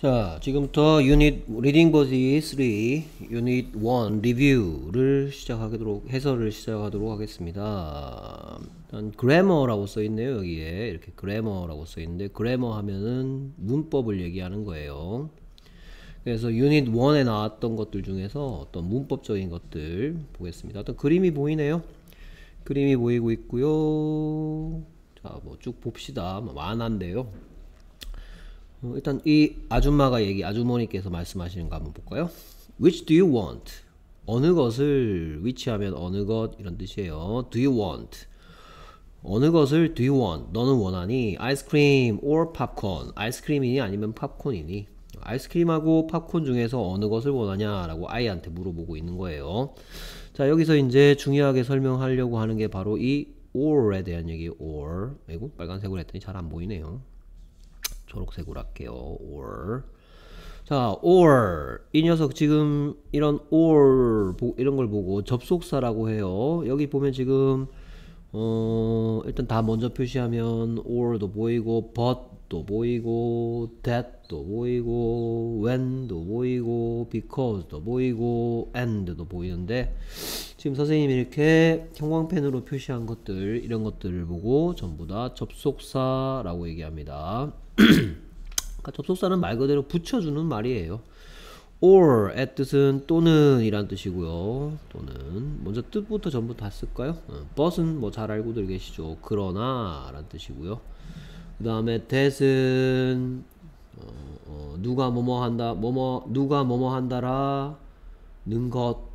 자, 지금부터 유닛 리딩 버디 3 유닛 1 리뷰를 시작하도록 해설을 시작하도록 하겠습니다. 일단 그래머라고 써 있네요, 여기에. 이렇게 그래머라고 써 있는데 그래머 하면은 문법을 얘기하는 거예요. 그래서 유닛 1에 나왔던 것들 중에서 어떤 문법적인 것들 보겠습니다. 어떤 그림이 보이네요. 그림이 보이고 있고요. 자, 뭐 쭉 봅시다. 뭐 만한데요. 어, 일단 이 아줌마가 얘기 아주머니께서 말씀하시는 거 한번 볼까요? Which do you want? 어느 것을 위치하면 어느 것 이런 뜻이에요. Do you want? 어느 것을 do you want? 너는 원하니? 아이스크림 or 팝콘? 아이스크림이니 아니면 팝콘이니? 아이스크림하고 팝콘 중에서 어느 것을 원하냐라고 아이한테 물어보고 있는 거예요. 자, 여기서 이제 중요하게 설명하려고 하는 게 바로 이 or에 대한 얘기 or. 이고 빨간색으로 했더니 잘 안 보이네요. 초록색으로 할게요. or 자, or 이 녀석 지금 이런 or 이런 걸 보고 접속사라고 해요. 여기 보면 지금 어, 일단 다 먼저 표시하면 or도 보이고 but도 보이고 that도 보이고 when도 보이고 because도 보이고 and도 보이는데 지금 선생님이 이렇게 형광펜으로 표시한 것들 이런 것들을 보고 전부 다 접속사라고 얘기합니다 그러니까 접속사는 말 그대로 붙여주는 말이에요 or a 뜻은 또는 이란 뜻이고요 또는 먼저 뜻부터 전부 다 쓸까요? 어, b u t 뭐잘 알고들 계시죠 그러나 란 뜻이고요 그 다음에 that은 어, 어, 누가 뭐뭐 한다 뭐뭐 누가 뭐뭐 한다라 는것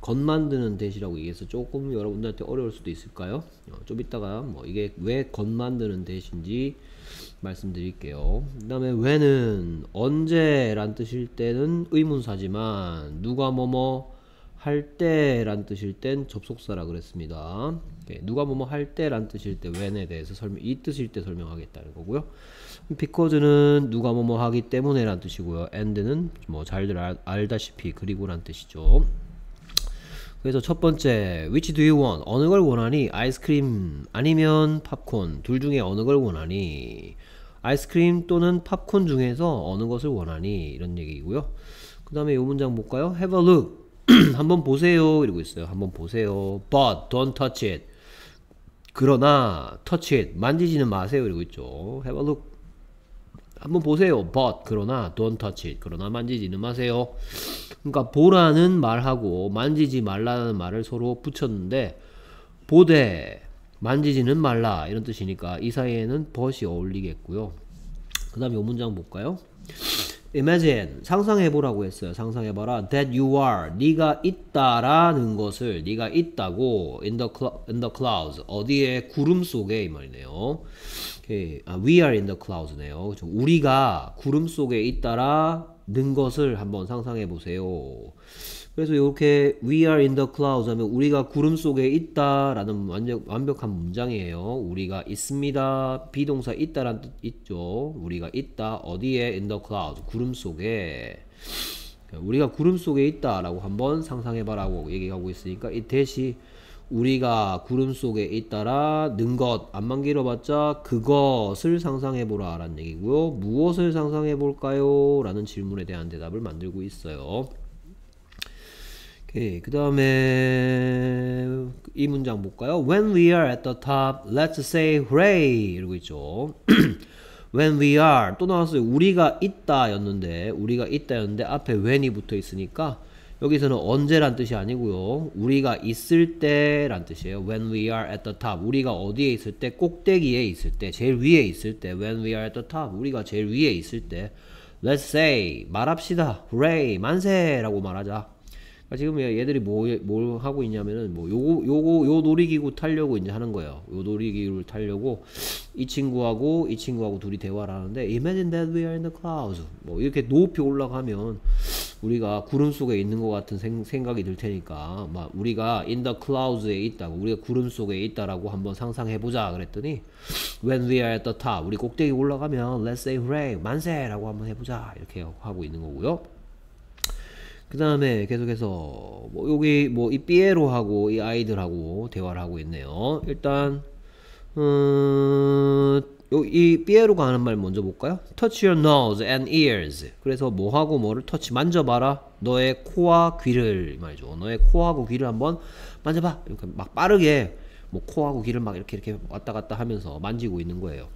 겉 만드는 대시라고 얘기해서 조금 여러분들한테 어려울 수도 있을까요? 어, 좀 이따가 뭐 이게 왜겉 만드는 대신지 말씀드릴게요. 그 다음에 왜는 언제 란 뜻일 때는 의문사지만 누가 뭐뭐 할때란 뜻일 땐 접속사라 그랬습니다. 예, 누가 뭐뭐 할때란 뜻일 때 when에 대해서 설명 이 뜻일 때 설명하겠다는 거고요. because는 누가 뭐뭐 하기 때문에 란 뜻이고요. and는 뭐 잘들 알, 알다시피 그리고 란 뜻이죠. 그래서 첫 번째 Which do you want? 어느 걸 원하니? 아이스크림 아니면 팝콘 둘 중에 어느 걸 원하니? 아이스크림 또는 팝콘 중에서 어느 것을 원하니? 이런 얘기고요 그 다음에 이 문장 볼까요? Have a look 한번 보세요 이러고 있어요 한번 보세요 But don't touch it 그러나 touch it 만지지는 마세요 이러고 있죠 Have a look 한번 보세요. but 그러나 don't touch it 그러나 만지지는 마세요. 그러니까 보라는 말하고 만지지 말라는 말을 서로 붙였는데 보되 만지지는 말라 이런 뜻이니까 이 사이에는 but이 어울리겠고요. 그 다음에 요 문장 볼까요? imagine 상상해보라고 했어요. 상상해봐라. that you are 네가 있다라는 것을 네가 있다고 in the, in the clouds 어디에 구름 속에 이 말이네요. 오케이. 아, we are in the clouds네요. 그렇죠? 우리가 구름 속에 있다라는 것을 한번 상상해보세요. 그래서 이렇게 we are in the clouds 하면 우리가 구름 속에 있다라는 완벽한 문장이에요. 우리가 있습니다. 비동사 있다란 뜻 있죠. 우리가 있다 어디에 in the clouds 구름 속에 우리가 구름 속에 있다라고 한번 상상해봐라고 얘기하고 있으니까 이 대시 우리가 구름 속에 있다라 는것앞만 길어봤자 그것을 상상해보라 라는 얘기고요 무엇을 상상해볼까요 라는 질문에 대한 대답을 만들고 있어요 오케이 그 다음에 이 문장 볼까요? When we are at the top, let's say hooray 이러고 있죠. When we are 또 나왔어요. 우리가 있다였는데 우리가 있다였는데 앞에 when이 붙어 있으니까 여기서는 언제란 뜻이 아니고요. 우리가 있을 때란 뜻이에요. When we are at the top 우리가 어디에 있을 때 꼭대기에 있을 때 제일 위에 있을 때 When we are at the top 우리가 제일 위에 있을 때 Let's say 말합시다. hooray 만세라고 말하자. 아, 지금 얘들이 뭐, 뭘 하고 있냐면은, 뭐, 요거, 요거, 요 놀이기구 타려고 이제 하는 거예요. 요 놀이기구를 타려고 이 친구하고 이 친구하고 둘이 대화를 하는데, imagine that we are in the clouds. 뭐, 이렇게 높이 올라가면 우리가 구름 속에 있는 것 같은 생, 생각이 들 테니까, 막, 우리가 in the clouds에 있다고, 우리가 구름 속에 있다라고 한번 상상해보자. 그랬더니, when we are at the top. 우리 꼭대기 올라가면, let's say hooray, 만세라고 한번 해보자. 이렇게 하고 있는 거고요. 그 다음에 계속해서 뭐 여기 뭐이 삐에로하고 이 아이들하고 대화를 하고 있네요 일단 음, 이 삐에로가 하는 말 먼저 볼까요? Touch your nose and ears 그래서 뭐하고 뭐를 터치 만져봐라 너의 코와 귀를 말이죠 너의 코하고 귀를 한번 만져봐 이렇게 막 빠르게 뭐 코하고 귀를 막 이렇게 이렇게 왔다 갔다 하면서 만지고 있는 거예요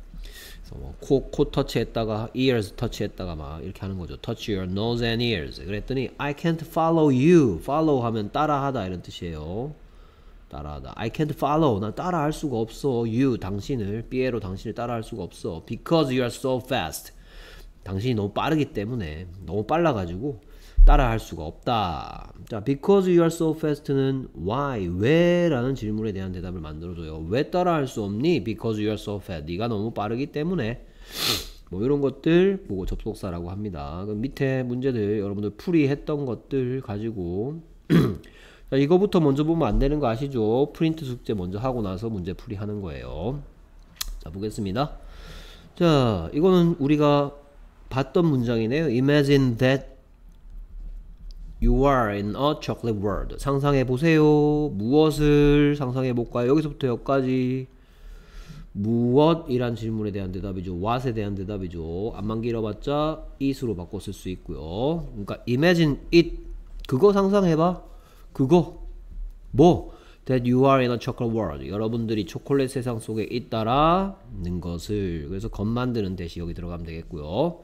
그래서 뭐 코, 코 터치했다가 ears 터치했다가 막 이렇게 하는 거죠. touch your nose and ears. 그랬더니 I can't follow you. follow 하면 따라하다 이런 뜻이에요. 따라하다. I can't follow. 나 따라할 수가 없어. you 당신을 삐에로 당신을 따라할 수가 없어. because you are so fast. 당신이 너무 빠르기 때문에 너무 빨라 가지고 따라할 수가 없다. 자, because you are so fast는 why, 왜? 라는 질문에 대한 대답을 만들어줘요. 왜 따라할 수 없니? because you are so fast. 네가 너무 빠르기 때문에. 뭐 이런 것들 보고 접속사라고 합니다. 그럼 밑에 문제들 여러분들 풀이했던 것들 가지고 자, 이거부터 먼저 보면 안 되는 거 아시죠? 프린트 숙제 먼저 하고 나서 문제 풀이하는 거예요. 자, 보겠습니다. 자, 이거는 우리가 봤던 문장이네요. Imagine that You are in a chocolate world. 상상해 보세요. 무엇을 상상해 볼까요? 여기서부터 여기까지 무엇이란 질문에 대한 대답이죠. what에 대한 대답이죠. 안만 길어봤자 it으로 바꿔 쓸수 있고요. 그러니까 imagine it 그거 상상해봐. 그거 뭐 that you are in a chocolate world. 여러분들이 초콜릿 세상 속에 있다라는 것을 그래서 겉 만드는 대시 여기 들어가면 되겠고요.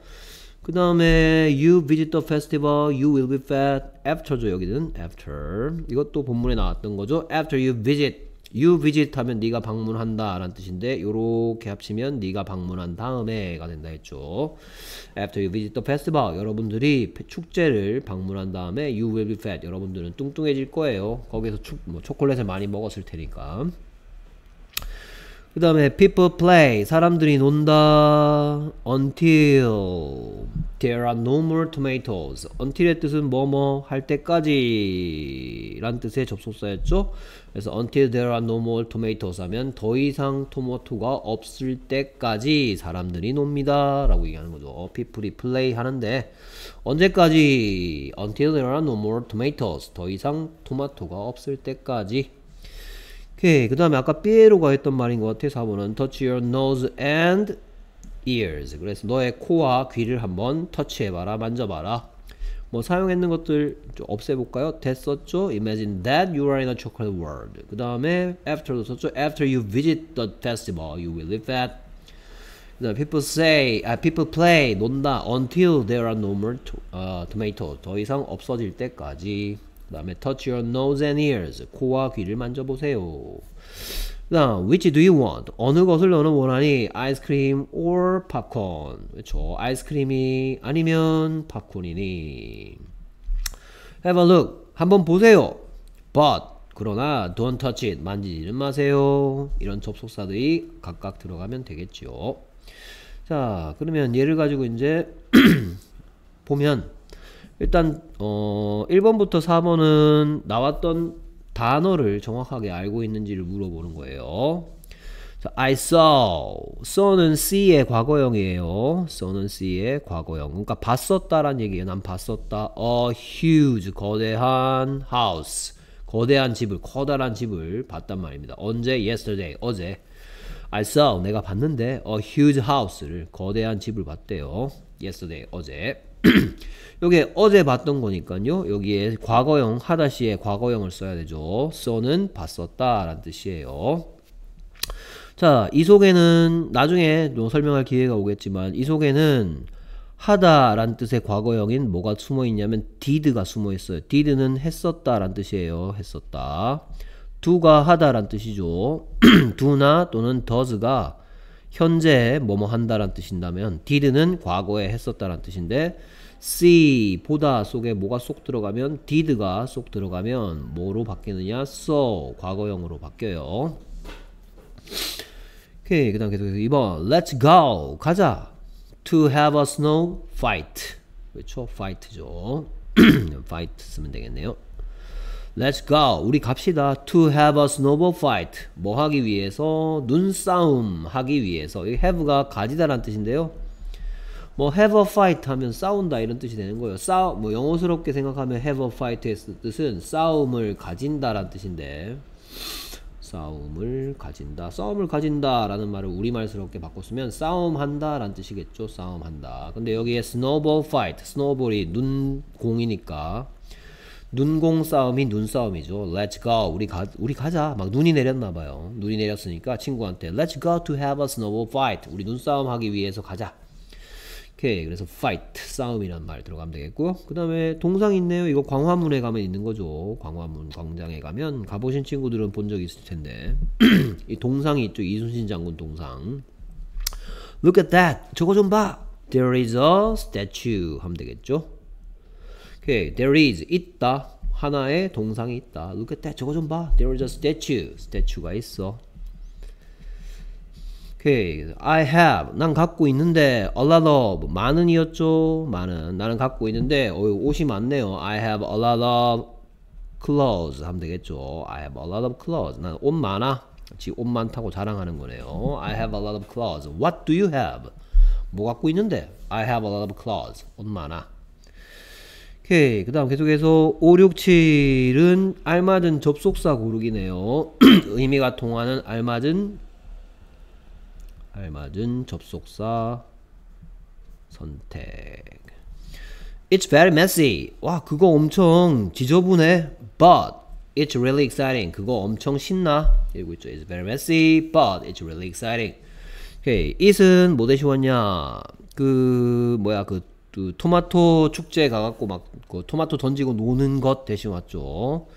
그 다음에 you visit the festival, you will be fed after죠 여기는 after 이것도 본문에 나왔던 거죠 after you visit you visit 하면 네가 방문한다 라는 뜻인데 요렇게 합치면 네가 방문한 다음에가 된다 했죠 after you visit the festival 여러분들이 축제를 방문한 다음에 you will be fed 여러분들은 뚱뚱해질 거예요 거기서 축, 뭐 초콜릿을 많이 먹었을 테니까 그 다음에 people play 사람들이 논다 until there are no more tomatoes until의 뜻은 뭐뭐 할 때까지 란 뜻의 접속사였죠 그래서 until there are no more tomatoes 하면 더 이상 토마토가 없을 때까지 사람들이 놉니다 라고 얘기하는 거죠 어, people이 play 하는데 언제까지 until there are no more tomatoes 더 이상 토마토가 없을 때까지 오케이. 그 다음에 아까 피에로가 했던 말인 것 같아. 4번은 touch your nose and ears. 그래서 너의 코와 귀를 한번 터치해봐라. 만져봐라. 뭐 사용했는 것들 좀 없애볼까요? 됐었죠? Imagine that you are in a chocolate world. 그 다음에 after도 썼죠? After you visit the festival, you will live at. 그 다음에 people say, 아, people play, 논다. Until there are no more to, uh, tomatoes. 더 이상 없어질 때까지. 그 다음에 touch your nose and ears. 코와 귀를 만져보세요. 다 which do you want? 어느 것을 너는 원하니? 아이스크림 or 팝콘? 그렇죠. 아이스크림이 아니면 팝콘이니. Have a look. 한번 보세요. But 그러나 don't touch it. 만지지는 마세요. 이런 접속사들이 각각 들어가면 되겠지 자, 그러면 얘를 가지고 이제 보면 일단 어 1번부터 4번은 나왔던 단어를 정확하게 알고 있는지를 물어보는 거예요. I saw. saw는 see의 과거형이에요. saw는 see의 과거형. 그러니까 봤었다란 얘기예요. 난 봤었다. a huge 거대한 house. 거대한 집을 커다란 집을 봤단 말입니다. 언제? yesterday. 어제. I saw. 내가 봤는데 a huge house를 거대한 집을 봤대요. yesterday. 어제. 요게 어제 봤던 거니까요. 여기에 과거형 하다시에 과거형을 써야 되죠. 써는 봤었다 라는 뜻이에요. 자, 이 속에는 나중에 설명할 기회가 오겠지만 이 속에는 하다 라는 뜻의 과거형인 뭐가 숨어 있냐면 did가 숨어 있어요. did는 했었다 라는 뜻이에요. 했었다. do가 하다 라는 뜻이죠. do나 또는 does가 현재 뭐뭐 한다란 뜻인다면 did는 과거에 했었다란 뜻인데 see 보다 속에 뭐가 쏙 들어가면 did가 쏙 들어가면 뭐로 바뀌느냐 so 과거형으로 바뀌어요 오케이 그 다음 계속해서 2번 let's go 가자 to have a snow fight 그렇죠 fight죠 fight 쓰면 되겠네요 Let's go. 우리 갑시다. To have a snowball fight. 뭐 하기 위해서? 눈싸움 하기 위해서. 이 have가 가지다란 뜻인데요. 뭐 have a fight 하면 싸운다 이런 뜻이 되는 거예요. 싸우 뭐 영어스럽게 생각하면 have a fight의 뜻은 싸움을 가진다란 뜻인데 싸움을 가진다. 싸움을 가진다라는 말을 우리말스럽게 바꿨으면 싸움한다란 뜻이겠죠. 싸움한다. 근데 여기에 snowball fight, snowball이 눈공이니까 눈공 싸움이 눈 싸움이죠. Let's go. 우리 가 우리 가자. 막 눈이 내렸나 봐요. 눈이 내렸으니까 친구한테 Let's go to have a snowball fight. 우리 눈 싸움 하기 위해서 가자. 오케이. 그래서 fight 싸움이란 말 들어가면 되겠고 그다음에 동상 있네요. 이거 광화문에 가면 있는 거죠. 광화문 광장에 가면 가보신 친구들은 본 적 있을 텐데 이 동상이 있죠. 이순신 장군 동상. Look at that. 저거 좀 봐. There is a statue 하면 되겠죠. 오케이. There is 있다. 하나의 동상이 있다. Look at that. 저거 좀 봐. There is a statue. 스태츄가 있어. 오케이. I have. 난 갖고 있는데 a lot of. 많은이었죠. 많은. 나는 갖고 있는데 어유 옷이 많네요. I have a lot of clothes 하면 되겠죠. I have a lot of clothes. 난 옷 많아. 지옷 많다고 자랑하는 거네요. I have a lot of clothes. What do you have? 뭐 갖고 있는데? I have a lot of clothes. 옷 많아. 오케이. 예, 그 다음 계속해서 5, 6, 7은 알맞은 접속사 고르기네요. 의미가 통하는 알맞은 알맞은 접속사 선택. It's very messy. 와, 그거 엄청 지저분해. But it's really exciting. 그거 엄청 신나. 이러고 있죠. It's very messy, but it's really exciting. 오케이. Okay. it은 뭐 대시웠냐? 그 뭐야 그그 토마토 축제에 가갖고 막그 토마토 던지고 노는 것 대신 왔죠.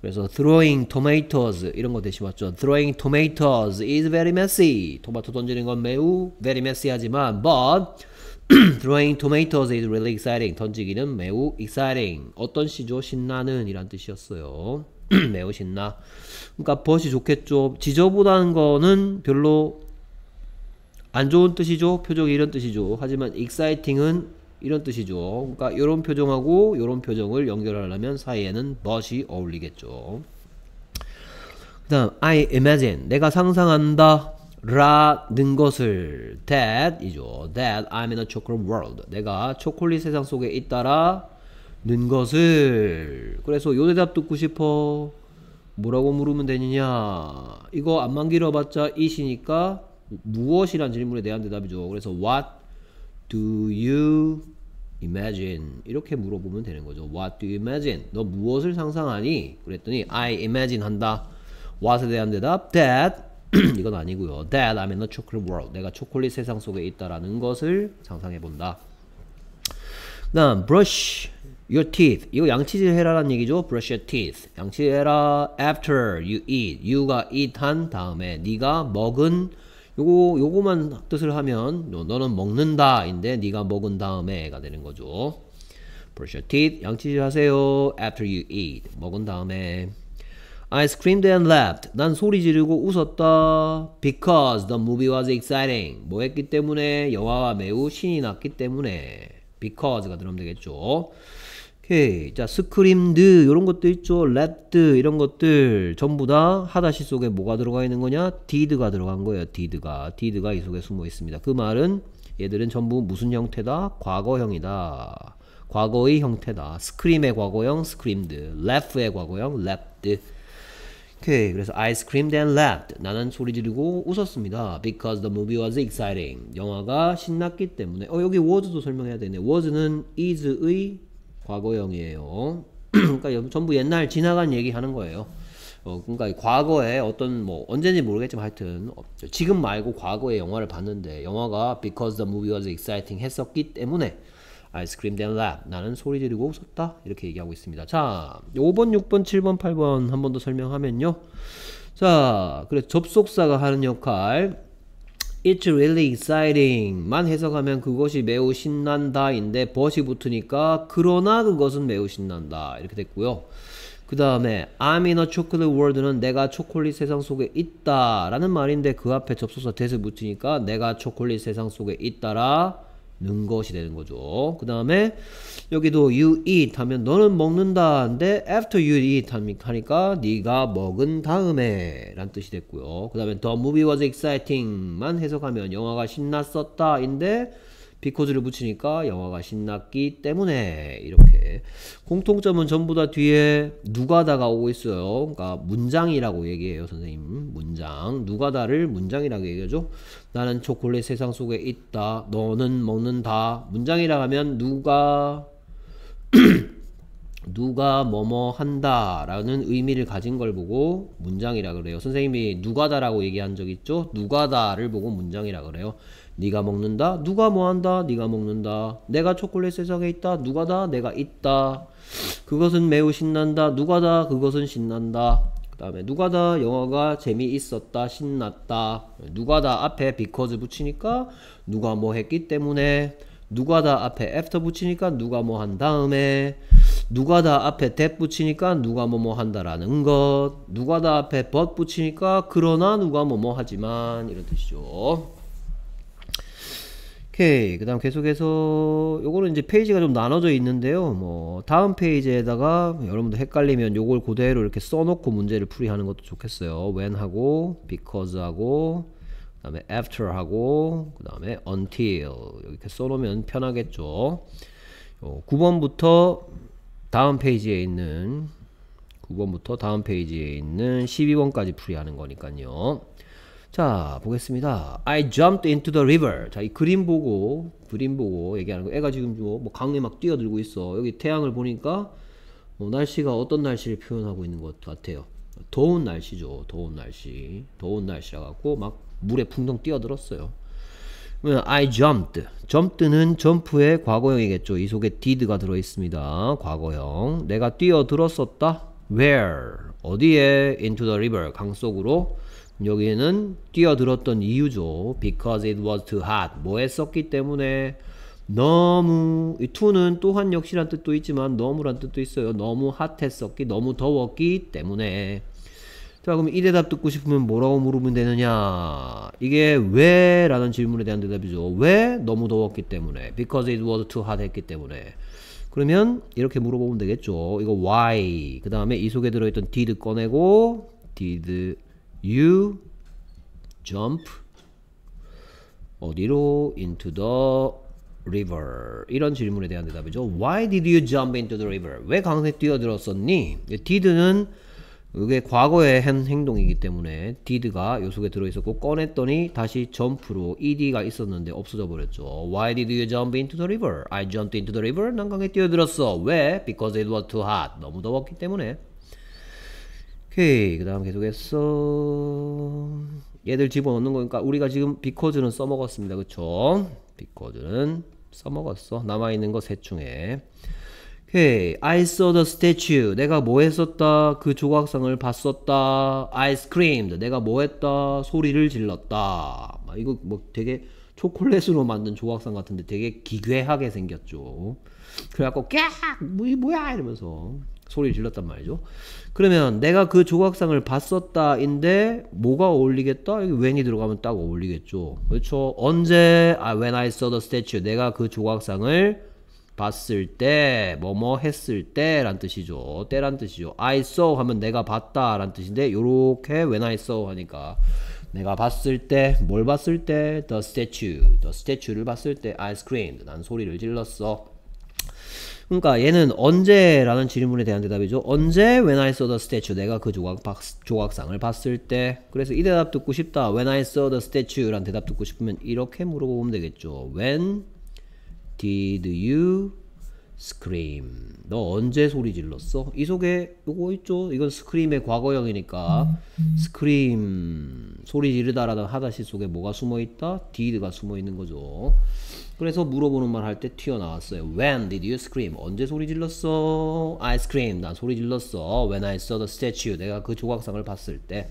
그래서 throwing tomatoes 이런 거 대신 왔죠. throwing tomatoes is very messy. 토마토 던지는 건 매우 very messy하지만 but throwing tomatoes is really exciting. 던지기는 매우 exciting. 어떤 시죠? 신나는 이란 뜻이었어요. 매우 신나. 그러니까 벗이 좋겠죠. 지저분한 거는 별로 안 좋은 뜻이죠. 표적 이런 뜻이죠. 하지만 exciting은 이런 뜻이죠. 그러니까 이런 표정하고 이런 표정을 연결하려면 사이에는 but이 어울리겠죠. 그 다음 I imagine 내가 상상한다 라는 것을 that이죠. that I'm in a chocolate world 내가 초콜릿 세상 속에 있다라 는 것을 그래서 요 대답 듣고 싶어 뭐라고 물으면 되느냐 이거 안만 길어봤자 이시니까 무엇이란 질문에 대한 대답이죠 그래서 what do you imagine 이렇게 물어보면 되는 거죠. What do you imagine? 너 무엇을 상상하니? 그랬더니 I imagine 한다. What에 대한 대답 that 이건 아니고요. That I'm in a chocolate world. 내가 초콜릿 세상 속에 있다라는 것을 상상해 본다. 그다음 brush your teeth. 이거 양치질 해라라는 얘기죠. brush your teeth. 양치해라 after you eat. you가 eat 한 다음에 네가 먹은 요거 요거만 뜻을 하면 너는 먹는다인데 네가 먹은 다음에가 되는 거죠. brush your teeth 양치질 하세요 after you eat 먹은 다음에 I screamed and laughed 난 소리 지르고 웃었다 because the movie was exciting 뭐 했기 때문에 영화와 매우 신이 났기 때문에 because가 들어면 되겠죠. 오케이. 자, 스크림드 이런 것도 있죠. 랩드 이런 것들 전부 다 하다시 속에 뭐가 들어가 있는 거냐? 디드가 들어간 거예요. 디드가. 디드가 이 속에 숨어 있습니다. 그 말은 얘들은 전부 무슨 형태다? 과거형이다. 과거의 형태다. 스크림의 과거형 스크림드. 랩의 과거형 랩드. 오케이. 그래서 아이스크림 a m e n laughed. 나는 소리 지르고 웃었습니다. Because the movie was exciting. 영화가 신났기 때문에. 어, 여기 was도 설명해야 되네. was는 is의 과거형이에요. 그러니까 전부 옛날 지나간 얘기 하는 거예요. 어, 그러니까 과거에 어떤 뭐 언제인지 모르겠지만 하여튼 지금 말고 과거에 영화를 봤는데 영화가 because the movie was exciting 했었기 때문에 I screamed and laughed. 나는 소리 지르고 웃었다. 이렇게 얘기하고 있습니다. 자, 5번, 6번, 7번, 8번 한 번 더 설명하면요. 자, 그래 접속사가 하는 역할 It's really exciting 만 해석하면 그것이 매우 신난다 인데 but이 붙으니까 그러나 그것은 매우 신난다 이렇게 됐고요 그 다음에 I'm in a chocolate world는 내가 초콜릿 세상 속에 있다 라는 말인데 그 앞에 접속사 대세 붙으니까 내가 초콜릿 세상 속에 있다라 는 것이 되는 거죠. 그 다음에 여기도 you eat 하면 너는 먹는다인데 after you eat 하니까 네가 먹은 다음에 라는 뜻이 됐고요. 그 다음에 the movie was exciting만 해석하면 영화가 신났었다인데 비코즈를 붙이니까 영화가 신났기 때문에 이렇게 공통점은 전부 다 뒤에 누가다가 오고 있어요. 그러니까 문장이라고 얘기해요, 선생님. 문장. 누가다를 문장이라고 얘기하죠. 나는 초콜릿 세상 속에 있다. 너는 먹는다. 문장이라 하면 누가 누가 뭐뭐 한다라는 의미를 가진 걸 보고 문장이라 그래요. 선생님이 누가다라고 얘기한 적 있죠? 누가다를 보고 문장이라 그래요. 네가 먹는다. 누가 뭐 한다. 네가 먹는다. 내가 초콜릿 세상에 있다. 누가다. 내가 있다. 그것은 매우 신난다. 누가다. 그것은 신난다. 그 다음에 누가다 영화가 재미있었다 신났다 누가다 앞에 because 붙이니까 누가 뭐 했기 때문에 누가다 앞에 after 붙이니까 누가 뭐 한 다음에 누가다 앞에 that 붙이니까 누가 뭐뭐 뭐 한다라는 것 누가다 앞에 but 붙이니까 그러나 누가 뭐뭐 뭐 하지만 이런 뜻이죠 오케이 그 다음 계속해서 요거는 이제 페이지가 좀 나눠져 있는데요 뭐 다음 페이지에다가 여러분도 헷갈리면 요걸 그대로 이렇게 써놓고 문제를 풀이하는 것도 좋겠어요 when 하고 because 하고 그 다음에 after 하고 그 다음에 until 이렇게 써놓으면 편하겠죠 9번부터 어, 다음 페이지에 있는 9번부터 다음 페이지에 있는 12번까지 풀이하는 거니까요 자, 보겠습니다. I jumped into the river. 자, 이 그림 보고, 그림 보고 얘기하는 거. 애가 지금 뭐, 뭐 강에 막 뛰어들고 있어. 여기 태양을 보니까 뭐 날씨가 어떤 날씨를 표현하고 있는 것 같아요. 더운 날씨죠. 더운 날씨. 더운 날씨라 갖고 막 물에 풍덩 뛰어들었어요. I jumped. jumped는 점프의 과거형이겠죠. 이 속에 did가 들어 있습니다. 과거형. 내가 뛰어들었었다. Where? 어디에? Into the river. 강 속으로. 여기는 에 뛰어들었던 이유죠. Because it was too hot. 뭐 했었기 때문에 너무 이 to는 또한 역시란 뜻도 있지만 너무란 뜻도 있어요. 너무 핫했었기, 너무 더웠기 때문에. 자 그럼 이 대답 듣고 싶으면 뭐라고 물으면 되느냐? 이게 왜? 라는 질문에 대한 대답이죠. 왜? 너무 더웠기 때문에. Because it was too hot 했기 때문에. 그러면 이렇게 물어보면 되겠죠. 이거 why. 그 다음에 이 속에 들어있던 did 꺼내고 did you jump 어디로 into the river 이런 질문에 대한 대답이죠. Why did you jump into the river? 왜 강에 뛰어들었었니? did는 그게 과거에 한 행동이기 때문에 did가 요 속에 들어있었고 꺼냈더니 다시 jump로 ed가 있었는데 없어져 버렸죠. Why did you jump into the river? I jumped into the river. 난 강에 뛰어들었어. 왜? Because it was too hot. 너무 더웠기 때문에. 오케이 그 다음 계속해서 얘들 집어넣는 거니까 그러니까 우리가 지금 비코즈는 써먹었습니다 그쵸 비코즈는 써먹었어 남아있는 거셋 중에 오케이 I saw the statue 내가 뭐 했었다 그 조각상을 봤었다 I screamed 내가 뭐 했다 소리를 질렀다 아, 이거 뭐 되게 초콜릿으로 만든 조각상 같은데 되게 기괴하게 생겼죠 그래갖고 깍 뭐야 이러면서 소리 를 질렀단 말이죠. 그러면 내가 그 조각상을 봤었다인데 뭐가 어울리겠다? 여기 when이 들어가면 딱 어울리겠죠. 그렇죠. 언제 아 when I saw the statue 내가 그 조각상을 봤을 때, 뭐 뭐 했을 때, 란 뜻이죠. 때란 뜻이죠. I saw 하면 내가 봤다, 란 뜻인데, 요렇게 when I saw 하니까. 내가 봤을 때, 뭘 봤을 때, the statue. the statue를 봤을 때, I screamed. 난 소리를 질렀어. 그러니까 얘는 언제라는 질문에 대한 대답이죠. 언제 when I saw the statue 내가 그 조각 조각상을 봤을 때 그래서 이 대답 듣고 싶다. when I saw the statue 라는 대답 듣고 싶으면 이렇게 물어보면 되겠죠. when did you scream 너 언제 소리 질렀어? 이 속에 이거 있죠? 이건 scream의 과거형이니까 scream 소리 지르다라는 하다시 속에 뭐가 숨어 있다? did가 숨어 있는 거죠. 그래서 물어보는 말 할 때 튀어나왔어요. When did you scream? 언제 소리 질렀어? I screamed. 난 소리 질렀어. When I saw the statue. 내가 그 조각상을 봤을 때.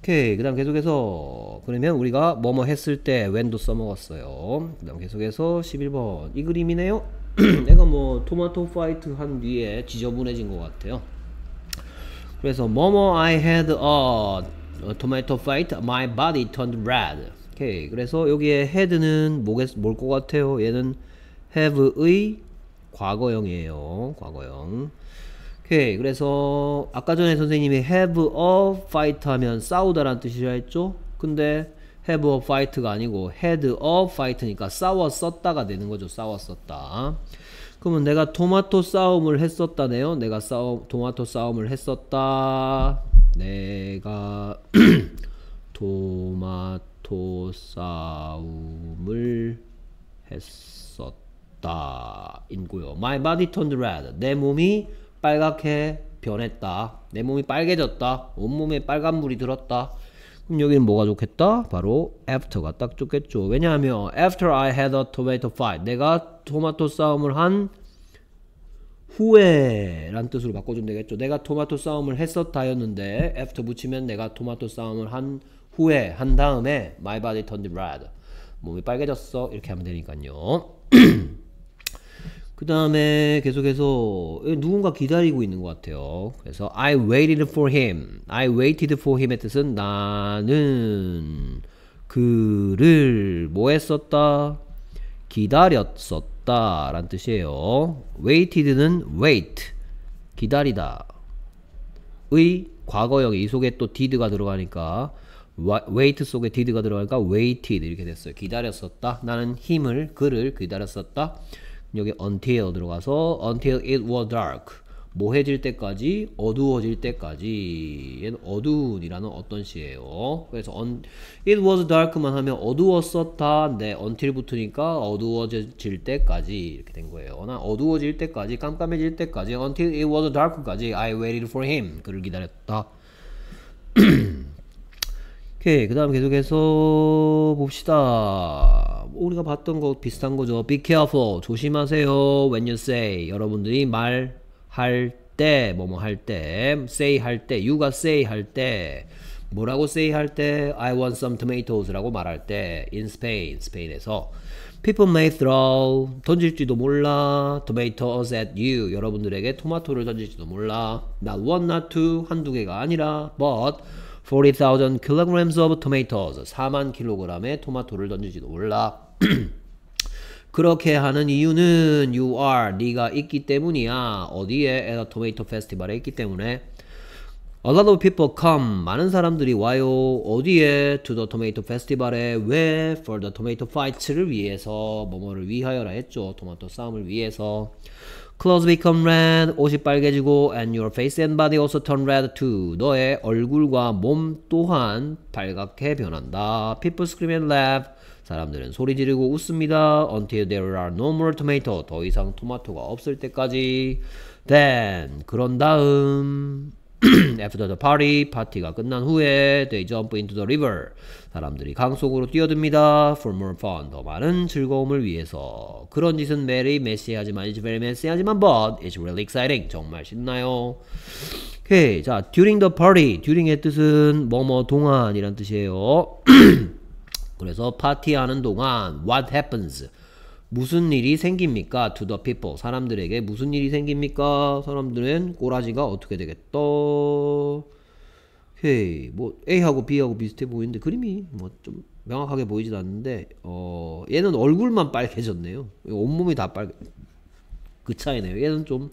오케이. 그 다음 계속해서. 그러면 우리가 뭐뭐 했을 때 when도 써먹었어요. 그 다음 계속해서 11번. 이 그림이네요. 내가 뭐 토마토 파이트 한 뒤에 지저분해진 것 같아요. 그래서 뭐뭐 I had a, tomato fight. My body turned red. 오케이 그래서 여기에 head는 뭘 것 같아요 얘는 have의 과거형이에요 과거형 오케이 그래서 아까 전에 선생님이 have a fight 하면 싸우다 라는 뜻이라 했죠 근데 have a fight가 아니고 had a fight니까 싸웠었다가 되는 거죠 싸웠었다 그러면 내가 토마토 싸움을 했었다네요 내가 싸움 토마토 싸움을 했었다 내가 토마토 도싸움을 했었다. 인고요. My body turned red. 내 몸이 빨갛게 변했다. 내 몸이 빨개졌다. 온몸에 빨간물이 들었다. 그럼 여기는 뭐가 좋겠다? 바로 after가 딱 좋겠죠. 왜냐하면 after I had a tomato fight. 내가 토마토 싸움을 한 후에 란 뜻으로 바꿔주면 되겠죠. 내가 토마토 싸움을 했었다였는데 after 붙이면 내가 토마토 싸움을 한 후에 한 다음에 my body turned red 몸이 빨개졌어 이렇게 하면 되니까요 그 다음에 계속해서 누군가 기다리고 있는 것 같아요 그래서 I waited for him I waited for him의 뜻은 나는 그를 뭐 했었다? 기다렸었다 라는 뜻이에요 waited는 wait 기다리다 의 과거형 이 속에 또 did가 들어가니까 웨이트 속에 did가 들어갈까 waited 이렇게 됐어요. 기다렸었다. 나는 힘을 그를 기다렸었다. 여기 until 들어가서 until it was dark 모해질 때까지 어두워질 때까지 얘는 어두운이라는 어떤 시예요. 그래서 un, it was dark만 하면 어두웠었다. 네, until 붙으니까 어두워질 때까지 이렇게 된 거예요. 나 어두워질 때까지 깜깜해질 때까지 until it was dark까지 I waited for him 그를 기다렸다. 오케이 그 다음 계속해서 봅시다 우리가 봤던 거 비슷한 거죠 Be careful 조심하세요 When you say 여러분들이 말할 때 뭐뭐 할 때 say 할 때 you가 say 할 때 뭐라고 say 할 때 I want some tomatoes 라고 말할 때 in Spain 스페인에서 people may throw 던질지도 몰라 tomatoes at you 여러분들에게 토마토를 던질지도 몰라 not one not two 한두 개가 아니라 but 40,000 kilograms of tomatoes. 4만 킬로그램의 토마토를 던지지도 몰라. 그렇게 하는 이유는 you are 네가 있기 때문이야. 어디에 at a tomato festival에 있기 때문에 A lot of people come. 많은 사람들이 와요. 어디에? To the tomato festival에. 왜? For the tomato fight를 위해서. 뭐뭐를 위하여라 했죠. 토마토 싸움을 위해서. Clothes become red. 옷이 빨개지고 and your face and body also turn red too. 너의 얼굴과 몸 또한 발갛게 변한다. People scream and laugh. 사람들은 소리 지르고 웃습니다. Until there are no more tomato. 더 이상 토마토가 없을 때까지. Then 그런 다음 After the party, 파티가 끝난 후에 they jump into the river. 사람들이 강 속으로 뛰어듭니다. For more fun, 더 많은 즐거움을 위해서. 그런 짓은 very messi하지만, it's very messi하지만, but it's really exciting. 정말 신나요. 오케이, 자, during the party. during의 뜻은 뭐뭐 동안이란 뜻이에요. 그래서 파티하는 동안 what happens? 무슨 일이 생깁니까? To the people. 사람들에게 무슨 일이 생깁니까? 사람들은 꼬라지가 어떻게 되겠다? 오이뭐 A하고 B하고 비슷해 보이는데 그림이 뭐 좀 명확하게 보이진 않는데 어 얘는 얼굴만 빨개졌네요. 온몸이 다 빨개. 그 차이네요. 얘는 좀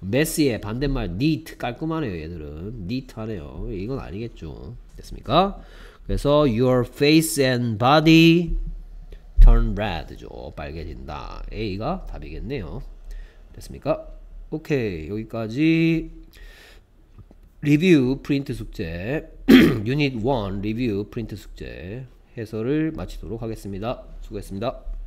메시의 반대말 neat 깔끔하네요. 얘들은 neat하네요. 이건 아니겠죠. 됐습니까? 그래서 your face and body turn red죠. 빨개진다. A가 답이겠네요. 됐습니까? 오케이. 여기까지 리뷰 프린트 숙제 유닛 1 리뷰 프린트 숙제 해설을 마치도록 하겠습니다. 수고했습니다.